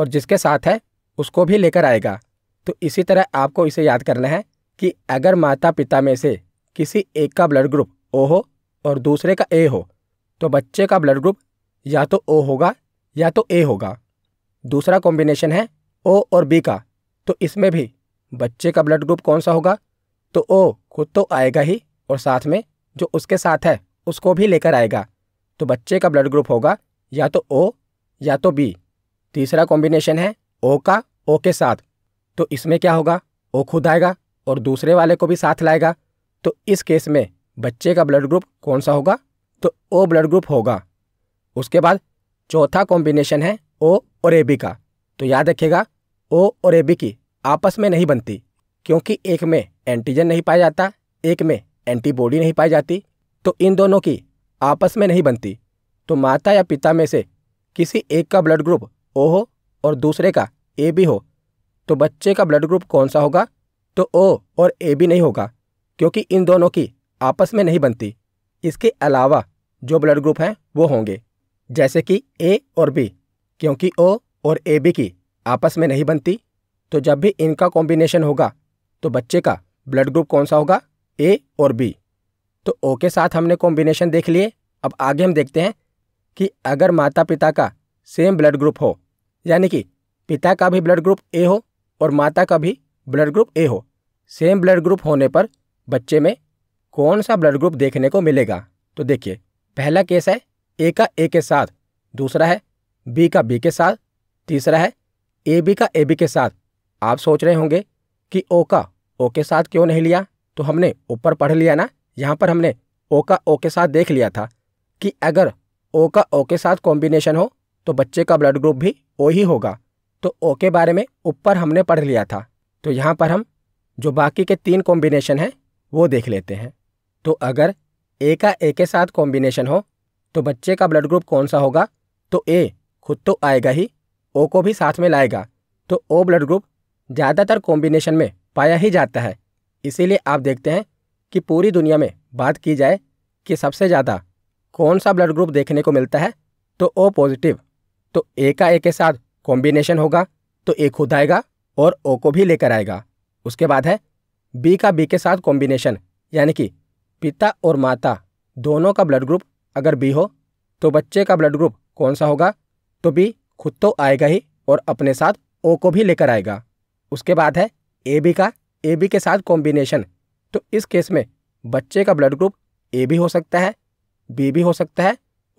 और जिसके साथ है उसको भी लेकर आएगा तो इसी तरह आपको इसे याद करना है कि अगर माता पिता में से किसी एक का ब्लड ग्रुप ओ हो और दूसरे का ए हो तो बच्चे का ब्लड ग्रुप या तो ओ होगा या तो ए होगा दूसरा कॉम्बिनेशन है ओ और बी का तो इसमें भी बच्चे का ब्लड ग्रुप कौन सा होगा तो ओ खुद तो आएगा ही और साथ में जो उसके साथ है उसको भी लेकर आएगा तो बच्चे का ब्लड ग्रुप होगा या तो ओ या तो बी तीसरा कॉम्बिनेशन है ओ का ओ के साथ तो इसमें क्या होगा ओ खुद आएगा और दूसरे वाले को भी साथ लाएगा तो इस केस में बच्चे का ब्लड ग्रुप कौन सा होगा तो ओ ब्लड ग्रुप होगा उसके बाद चौथा कॉम्बिनेशन है ओ और ए बी का तो याद रखेगा ओ और ए बी की आपस में नहीं बनती क्योंकि एक में एंटीजन नहीं पाया जाता एक में एंटीबॉडी नहीं पाई जाती तो इन दोनों की आपस में नहीं बनती तो माता या पिता में से किसी एक का ब्लड ग्रुप ओ हो और दूसरे का ए बी हो तो बच्चे का ब्लड ग्रुप कौन सा होगा तो ओ और ए बी नहीं होगा क्योंकि इन दोनों की आपस में नहीं बनती इसके अलावा जो ब्लड ग्रुप हैं वो होंगे जैसे कि ए और बी क्योंकि ओ और ए बी की आपस में नहीं बनती तो जब भी इनका कॉम्बिनेशन होगा तो बच्चे का ब्लड ग्रुप कौन सा होगा ए और बी तो ओ के साथ हमने कॉम्बिनेशन देख लिए अब आगे हम देखते हैं कि अगर माता पिता का सेम ब्लड ग्रुप हो यानी कि पिता का भी ब्लड ग्रुप ए हो और माता का भी ब्लड ग्रुप ए हो सेम ब्लड ग्रुप होने पर बच्चे में कौन सा ब्लड ग्रुप देखने को मिलेगा तो देखिए पहला केस है ए का ए के साथ दूसरा है बी का बी के साथ तीसरा है ए बी का ए बी के साथ आप सोच रहे होंगे कि ओ का ओ के साथ क्यों नहीं लिया तो हमने ऊपर पढ़ लिया ना यहाँ पर हमने ओ का ओ के साथ देख लिया था कि अगर ओ का ओ के साथ कॉम्बिनेशन हो तो बच्चे का ब्लड ग्रुप भी ओ ही होगा तो ओ के बारे में ऊपर हमने पढ़ लिया था तो यहाँ पर हम जो बाकी के तीन कॉम्बिनेशन हैं वो देख लेते हैं तो अगर ए का ए के साथ कॉम्बिनेशन हो तो बच्चे का ब्लड ग्रुप कौन सा होगा तो ए खुद तो आएगा ही ओ को भी साथ में लाएगा तो ओ ब्लड ग्रुप ज़्यादातर कॉम्बिनेशन में पाया ही जाता है इसीलिए आप देखते हैं कि पूरी दुनिया में बात की जाए कि सबसे ज़्यादा कौन सा ब्लड ग्रुप देखने को मिलता है तो ओ पॉजिटिव तो ए का ए के साथ कॉम्बिनेशन होगा तो ए खुद आएगा और ओ को भी लेकर आएगा उसके बाद है बी का बी के साथ कॉम्बिनेशन यानी कि पिता और माता दोनों का ब्लड ग्रुप अगर बी हो तो बच्चे का ब्लड ग्रुप कौन सा होगा तो बी खुद तो आएगा ही और अपने साथ ओ को भी लेकर आएगा उसके बाद है ए बी का ए बी के साथ कॉम्बिनेशन तो इस केस में बच्चे का ब्लड ग्रुप ए भी हो सकता है बी भी हो सकता है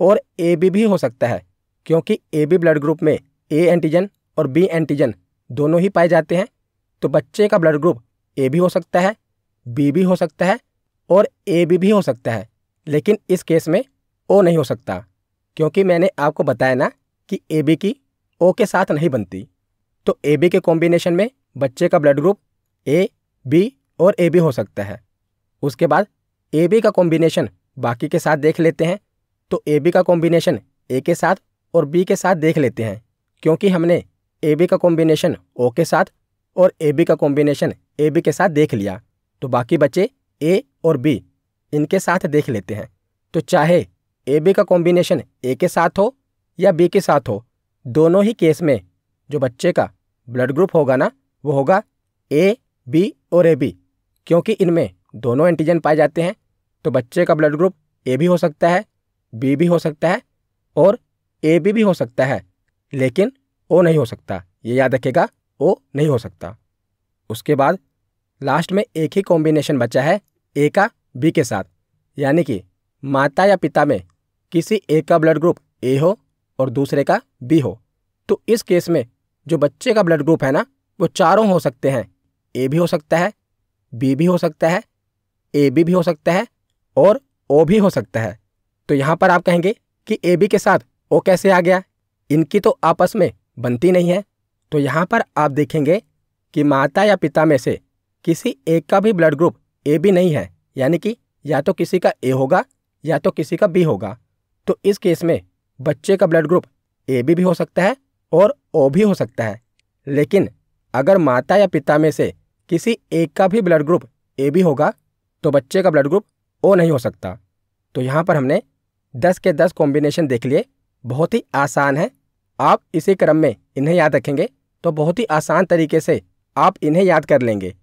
और ए बी भी हो सकता है क्योंकि ए बी ब्लड ग्रुप में ए एंटीजन और बी एंटीजन दोनों ही पाए जाते हैं तो बच्चे का ब्लड ग्रुप ए भी हो सकता है बी भी हो सकता है और ए बी भी हो सकता है लेकिन इस केस में ओ नहीं हो सकता क्योंकि मैंने आपको बताया ना कि ए बी की ओ के साथ नहीं बनती तो ए बी के कॉम्बिनेशन में बच्चे का ब्लड ग्रुप ए बी और ए बी हो सकता है उसके बाद ए बी का कॉम्बिनेशन बाकी के साथ देख लेते हैं तो ए बी का कॉम्बिनेशन ए के साथ और बी के साथ देख लेते हैं क्योंकि हमने ए बी का कॉम्बिनेशन ओ के साथ और ए बी का कॉम्बिनेशन ए बी के साथ देख लिया तो बाकी बच्चे ए और बी इनके साथ देख लेते हैं तो चाहे ए बी का कॉम्बिनेशन ए के साथ हो या बी के साथ हो दोनों ही केस में जो बच्चे का ब्लड ग्रुप होगा ना वो होगा ए बी और ए बी क्योंकि इनमें दोनों एंटीजन पाए जाते हैं तो बच्चे का ब्लड ग्रुप ए भी हो सकता है बी भी हो सकता है और ए बी भी हो सकता है लेकिन ओ नहीं हो सकता ये याद रखेगा ओ नहीं हो सकता उसके बाद लास्ट में एक ही कॉम्बिनेशन बचा है ए का बी के साथ यानी कि माता या पिता में किसी एक का ब्लड ग्रुप ए हो और दूसरे का बी हो तो इस केस में जो बच्चे का ब्लड ग्रुप है ना वो चारों हो सकते हैं ए भी हो सकता है बी भी हो सकता है ए बी भी हो सकता है और ओ भी हो सकता है तो यहाँ पर आप कहेंगे कि ए बी के साथ ओ कैसे आ गया इनकी तो आपस में बनती नहीं है तो यहाँ पर आप देखेंगे कि माता या पिता में से किसी एक का भी ब्लड ग्रुप ए बी नहीं है यानी कि या तो किसी का ए होगा या तो किसी का बी होगा तो इस केस में बच्चे का ब्लड ग्रुप ए बी भी हो सकता है और ओ भी हो सकता है लेकिन अगर माता या पिता में से किसी एक का भी ब्लड ग्रुप ए बी होगा तो बच्चे का ब्लड ग्रुप ओ नहीं हो सकता तो यहाँ पर हमने 10 के 10 कॉम्बिनेशन देख लिए बहुत ही आसान है आप इसी क्रम में इन्हें याद रखेंगे तो बहुत ही आसान तरीके से आप इन्हें याद कर लेंगे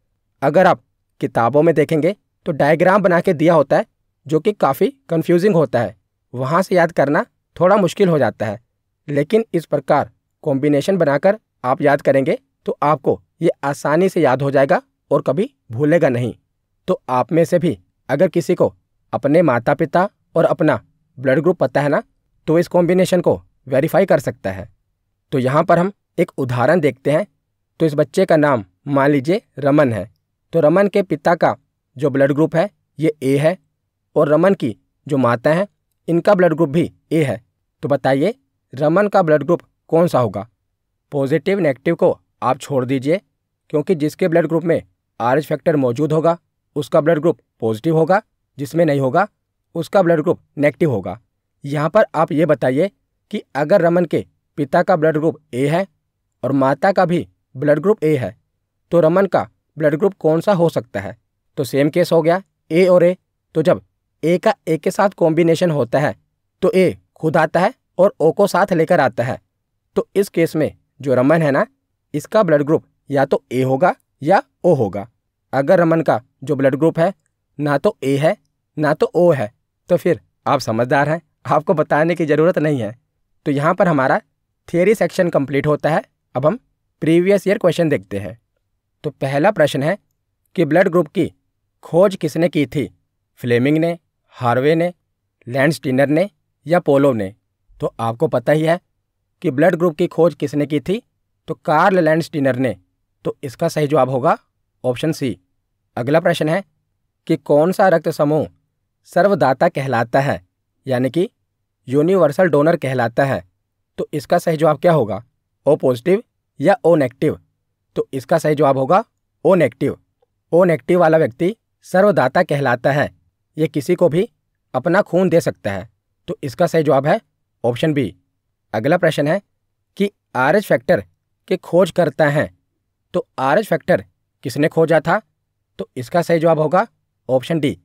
अगर आप किताबों में देखेंगे तो डायग्राम बना के दिया होता है जो कि काफ़ी कंफ्यूजिंग होता है वहाँ से याद करना थोड़ा मुश्किल हो जाता है लेकिन इस प्रकार कॉम्बिनेशन बनाकर आप याद करेंगे तो आपको ये आसानी से याद हो जाएगा और कभी भूलेगा नहीं तो आप में से भी अगर किसी को अपने माता पिता और अपना ब्लड ग्रुप पता है ना तो इस कॉम्बिनेशन को वेरीफाई कर सकता है तो यहाँ पर हम एक उदाहरण देखते हैं तो इस बच्चे का नाम मान लीजिए रमन है तो रमन के पिता का जो ब्लड ग्रुप है ये ए है और रमन की जो माता हैं इनका ब्लड ग्रुप भी ए है तो बताइए रमन का ब्लड ग्रुप कौन सा होगा पॉजिटिव नेगेटिव को आप छोड़ दीजिए क्योंकि जिसके ब्लड ग्रुप में आर एच फैक्टर मौजूद होगा उसका ब्लड ग्रुप पॉजिटिव होगा जिसमें नहीं होगा उसका ब्लड ग्रुप नेगेटिव होगा यहाँ पर आप ये बताइए कि अगर रमन के पिता का ब्लड ग्रुप ए है और माता का भी ब्लड ग्रुप ए है तो रमन का ब्लड ग्रुप कौन सा हो सकता है तो सेम केस हो गया ए और ए तो जब ए का ए के साथ कॉम्बिनेशन होता है तो ए खुद आता है और ओ को साथ लेकर आता है तो इस केस में जो रमन है ना इसका ब्लड ग्रुप या तो ए होगा या ओ होगा अगर रमन का जो ब्लड ग्रुप है ना तो ए है ना तो ओ है तो फिर आप समझदार हैं आपको बताने की ज़रूरत नहीं है तो यहाँ पर हमारा थियोरी सेक्शन कंप्लीट होता है अब हम प्रीवियस ईयर क्वेश्चन देखते हैं तो पहला प्रश्न है कि ब्लड ग्रुप की खोज किसने की थी फ्लेमिंग ने हार्वे ने लैंड स्टीनर ने या पोलो ने तो आपको पता ही है कि ब्लड ग्रुप की खोज किसने की थी तो कार्ल लैंड स्टीनर ने तो इसका सही जवाब होगा ऑप्शन सी अगला प्रश्न है कि कौन सा रक्त समूह सर्वदाता कहलाता है यानी कि यूनिवर्सल डोनर कहलाता है तो इसका सही जवाब क्या होगा ओ पॉजिटिव या ओ नेगेटिव तो इसका सही जवाब होगा ओ नेगेटिव ओ नेगेटिव वाला व्यक्ति सर्वदाता कहलाता है ये किसी को भी अपना खून दे सकता है तो इसका सही जवाब है ऑप्शन बी अगला प्रश्न है कि आर एच फैक्टर के खोज करता है तो आर एच फैक्टर किसने खोजा था तो इसका सही जवाब होगा ऑप्शन डी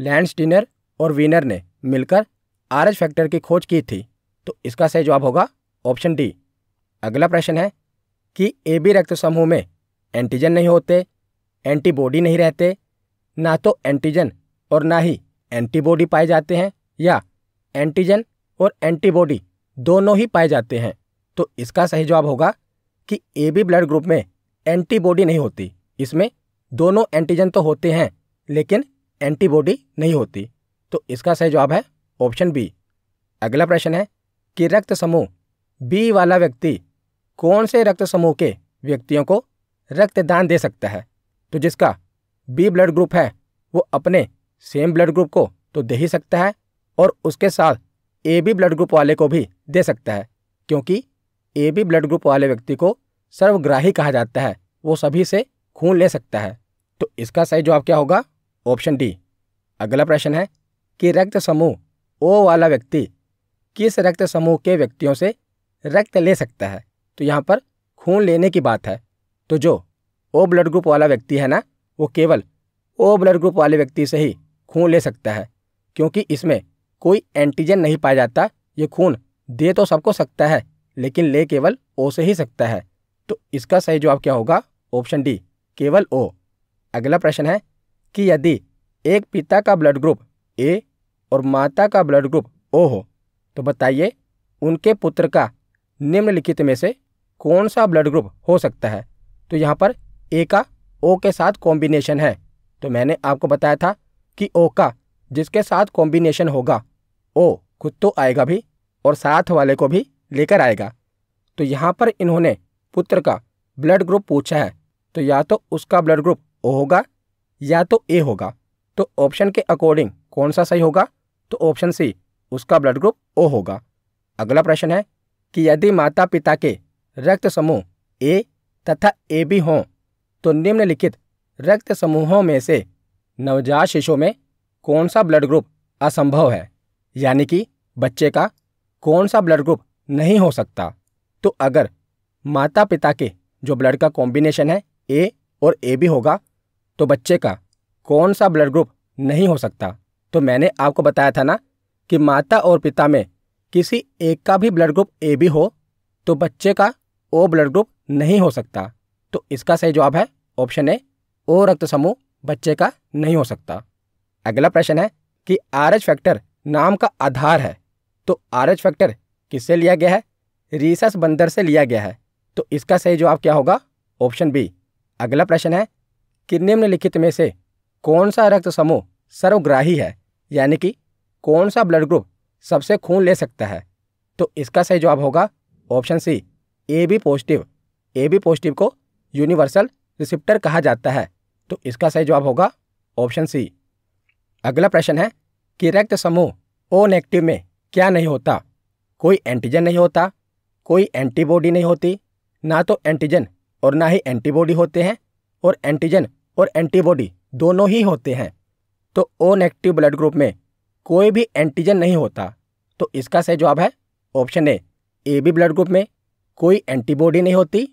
लैंड स्टीनर और वीनर ने मिलकर आर एच फैक्टर की खोज की थी तो इसका सही जवाब होगा ऑप्शन डी अगला प्रश्न है कि ए बी रक्त समूह में एंटीजन नहीं होते एंटीबॉडी नहीं रहते ना तो एंटीजन और ना ही एंटीबॉडी पाए जाते हैं या एंटीजन और एंटीबॉडी दोनों ही पाए जाते हैं तो इसका सही जवाब होगा कि ए बी ब्लड ग्रुप में एंटीबॉडी नहीं होती इसमें दोनों एंटीजन तो होते हैं लेकिन एंटीबॉडी नहीं होती तो इसका सही जवाब है ऑप्शन बी अगला प्रश्न है कि रक्त समूह बी वाला व्यक्ति कौन से रक्त समूह के व्यक्तियों को रक्तदान दे सकता है तो जिसका बी ब्लड ग्रुप है वो अपने सेम ब्लड ग्रुप को तो दे ही सकता है और उसके साथ ए बी ब्लड ग्रुप वाले को भी दे सकता है क्योंकि ए बी ब्लड ग्रुप वाले व्यक्ति को सर्वग्राही कहा जाता है वो सभी से खून ले सकता है तो इसका सही जवाब क्या होगा ऑप्शन डी अगला प्रश्न है कि रक्त समूह ओ वाला व्यक्ति किस रक्त समूह के व्यक्तियों से रक्त ले सकता है तो यहाँ पर खून लेने की बात है तो जो ओ ब्लड ग्रुप वाला व्यक्ति है ना वो केवल ओ ब्लड ग्रुप वाले व्यक्ति से ही खून ले सकता है क्योंकि इसमें कोई एंटीजन नहीं पाया जाता ये खून दे तो सबको सकता है लेकिन ले केवल ओ से ही सकता है तो इसका सही जवाब क्या होगा ऑप्शन डी केवल ओ अगला प्रश्न है कि यदि एक पिता का ब्लड ग्रुप ए और माता का ब्लड ग्रुप ओ हो तो बताइए उनके पुत्र का निम्नलिखित में से कौन सा ब्लड ग्रुप हो सकता है तो यहाँ पर ए का ओ के साथ कॉम्बिनेशन है तो मैंने आपको बताया था कि ओ का जिसके साथ कॉम्बिनेशन होगा ओ खुद तो आएगा भी और साथ वाले को भी लेकर आएगा तो यहाँ पर इन्होंने पुत्र का ब्लड ग्रुप पूछा है तो या तो उसका ब्लड ग्रुप ओ होगा या तो ए होगा तो ऑप्शन के अकॉर्डिंग कौन सा सही होगा तो ऑप्शन सी उसका ब्लड ग्रुप ओ होगा अगला प्रश्न है कि यदि माता पिता के रक्त समूह ए तथा ए बी हों तो निम्नलिखित रक्त समूहों में से नवजात शिशु में कौन सा ब्लड ग्रुप असंभव है यानी कि बच्चे का कौन सा ब्लड ग्रुप नहीं हो सकता तो अगर माता पिता के जो ब्लड का कॉम्बिनेशन है ए और ए भी होगा तो बच्चे का कौन सा ब्लड ग्रुप नहीं हो सकता तो मैंने आपको बताया था ना कि माता और पिता में किसी एक का भी ब्लड ग्रुप ए भी हो तो बच्चे का ओ ब्लड ग्रुप नहीं हो सकता तो इसका सही जवाब है ऑप्शन ए ओ रक्त समूह बच्चे का नहीं हो सकता अगला प्रश्न है कि आर एच फैक्टर नाम का आधार है तो आर एच फैक्टर किससे लिया गया है रिसस बंदर से लिया गया है तो इसका सही जवाब क्या होगा ऑप्शन बी अगला प्रश्न है कि निम्नलिखित में से कौन सा रक्त समूह सर्वग्राही है यानी कि कौन सा ब्लड ग्रुप सबसे खून ले सकता है तो इसका सही जवाब होगा option C A B positive A B positive को यूनिवर्सल रिसिप्टर कहा जाता है तो इसका सही जवाब होगा ऑप्शन सी अगला प्रश्न है कि रक्त समूह ओ नेगेटिव में क्या नहीं होता कोई एंटीजन नहीं होता कोई एंटीबॉडी नहीं होती ना तो एंटीजन और ना ही एंटीबॉडी होते हैं और एंटीजन और एंटीबॉडी दोनों ही होते हैं तो ओ नेगेटिव ब्लड ग्रुप में कोई भी एंटीजन नहीं होता तो इसका सही जवाब है option A A B blood group में कोई एंटीबॉडी नहीं होती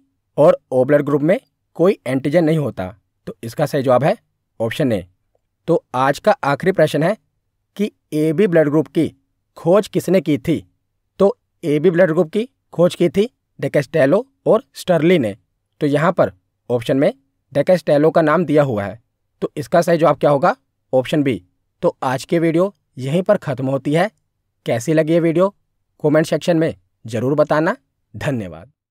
और ओ ब्लड ग्रुप में कोई एंटीजन नहीं होता तो इसका सही जवाब है ऑप्शन ए तो आज का आखिरी प्रश्न है कि ए बी ब्लड ग्रुप की खोज किसने की थी तो ए बी ब्लड ग्रुप की खोज की थी डेकेस्टेलो और स्टर्ली ने तो यहाँ पर ऑप्शन में डेकेस्टेलो का नाम दिया हुआ है तो इसका सही जवाब क्या होगा ऑप्शन बी तो आज की वीडियो यहीं पर ख़त्म होती है कैसी लगी ये वीडियो कमेंट सेक्शन में ज़रूर बताना धन्यवाद